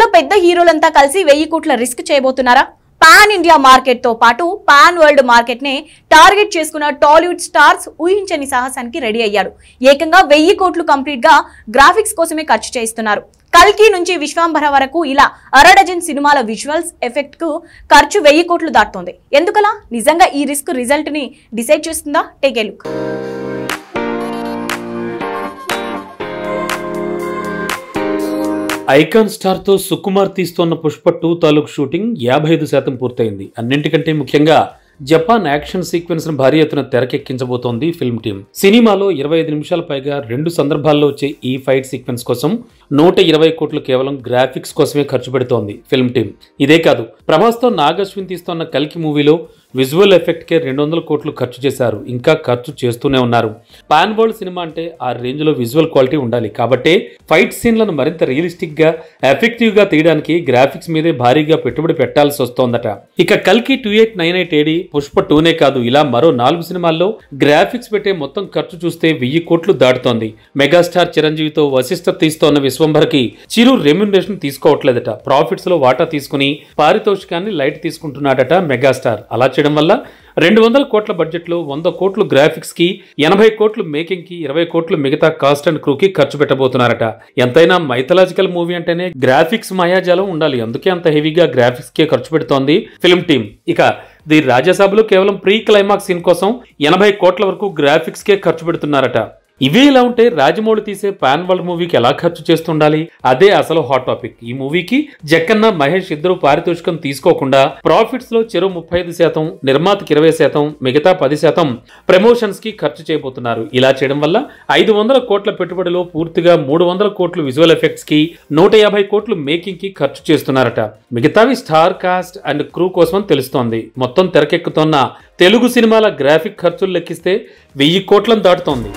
దేశంలో పెద్ద హీరోలంతా కలిసి వెయ్యి కోట్ల రిస్క్ చేయబోతున్నారా పాన్ ఇండియా మార్కెట్ తో పాటు పాన్ వరల్డ్ మార్కెట్ నే టార్గెట్ చేసుకున్న టాలీవుడ్ స్టార్స్ ఊహించని సాహసానికి రెడీ అయ్యారు ఏకంగా వెయ్యి కోట్లు కంప్లీట్ గా గ్రాఫిక్స్ కోసమే ఖర్చు చేస్తున్నారు కల్కి నుంచి విశ్వాంబర వరకు ఇలా అరడజన్ సినిమాల విజువల్స్ ఎఫెక్ట్ కు ఖర్చు వెయ్యి కోట్లు దాటుతోంది ఎందుకలా నిజంగా ఈ రిస్క్ రిజల్ట్ ని డిసైడ్ చేస్తుందా టేకే లుక్ ఐకాన్ స్టార్తో సుకుమార్ తీస్తోన్న పుష్ప టూ తాలూకు షూటింగ్ యాభై ఐదు శాతం పూర్తయింది అన్నింటికంటే ముఖ్యంగా జపాన్ యాక్షన్ సీక్వెన్స్ ను భారీ ఎత్తున తెరకెక్కించబోతోంది ఫిల్మ్ టీమ్ సినిమాలో ఇరవై ఐదు నిమిషాల పైగా రెండు సందర్భాల్లో వచ్చే ఈ ఫైట్ సీక్వెన్స్ కోసం నూట ఇరవై కోట్లు కేవలం గ్రాఫిక్స్ కోసమే ఖర్చు పెడుతోంది ఫిల్మ్ టీమ్ ఇదే కాదు ప్రభాస్తో నాగశ్విన్ తీస్తున్న కల్కి మూవీలో విజువల్ ఎఫెక్ట్కే రెండు వందల కోట్లు ఖర్చు చేశారు ఇంకా ఖర్చు చేస్తూనే ఉన్నారు పాన్ వరల్డ్ సినిమా అంటే ఆ రేంజ్లో విజువల్ క్వాలిటీ ఉండాలి కాబట్టి ఫైట్ సీన్లను మరింత రియలిస్టిక్గా ఎఫెక్టివ్గా తీయడానికి గ్రాఫిక్స్ మీదే భారీగా పెట్టుబడి పెట్టాల్సి వస్తోందట ఇక కల్కి two eight nine eight AD Pushpa టూనే కాదు ఇలా మరో నాలుగు సినిమాల్లో గ్రాఫిక్స్ పెట్టే మొత్తం ఖర్చు చూస్తే వెయ్యి కోట్లు దాటుతోంది మెగాస్టార్ చిరంజీవితో వశిష్ట తీస్తోన్న విశ్వంభర్కి చిరు రెమ్యునరేషన్ తీసుకోవట్లేదట ప్రాఫిట్స్లో వాటా తీసుకుని పారితోషిక పారితోషికాన్ని లైట్ తీసుకుంటున్నాడట మెగాస్టార్ అలా చేయడం వల్ల రెండు వందల కోట్ల బడ్జెట్లో వంద కోట్లు గ్రాఫిక్స్కి ఎనభై కోట్లు మేకింగ్కి ఇరవై కోట్లు మిగతా కాస్ట్ అండ్ క్రూకి ఖర్చు పెట్టబోతున్నారట ఎంతైనా మైథలాజికల్ మూవీ అంటేనే గ్రాఫిక్స్ మాయాజాలం ఉండాలి అందుకే అంత హెవీగా గ్రాఫిక్స్కే ఖర్చు పెడుతోంది ఫిల్మ్ టీమ్ ఇక ది రాజ్యసభలో కేవలం ప్రీ క్లైమాక్స్ సీన్ కోసం ఎనభై కోట్ల వరకు గ్రాఫిక్స్కే ఖర్చు పెడుతున్నారట ఇవే ఇలా ఉంటే రాజమౌళి తీసే పాన్ వరల్డ్ మూవీకి ఎలా ఖర్చు చేస్తుండాలి అదే అసలు హాట్ టాపిక్ ఈ మూవీకి జక్కన్న మహేష్ ఇద్దరు పారితోషికం తీసుకోకుండా ప్రాఫిట్స్ లో చెరు ముప్పై ఐదు శాతం నిర్మాతకి ఇరవై శాతం మిగతా పది శాతం ప్రమోషన్స్ కి ఖర్చు చేయబోతున్నారు ఇలా చేయడం వల్ల ఐదు వందల కోట్ల పెట్టుబడిలో పూర్తిగా మూడు వందల కోట్లు విజువల్ ఎఫెక్ట్స్ కి నూట యాభై కోట్లు మేకింగ్ కి ఖర్చు చేస్తున్నారట మిగతావి స్టార్ కాస్ట్ అండ్ క్రూ కోసం తెలుస్తోంది మొత్తం తెరకెక్కుతోన్న తెలుగు సినిమాల గ్రాఫిక్ ఖర్చులు లెక్కిస్తే వెయ్యి కోట్లను దాటుతోంది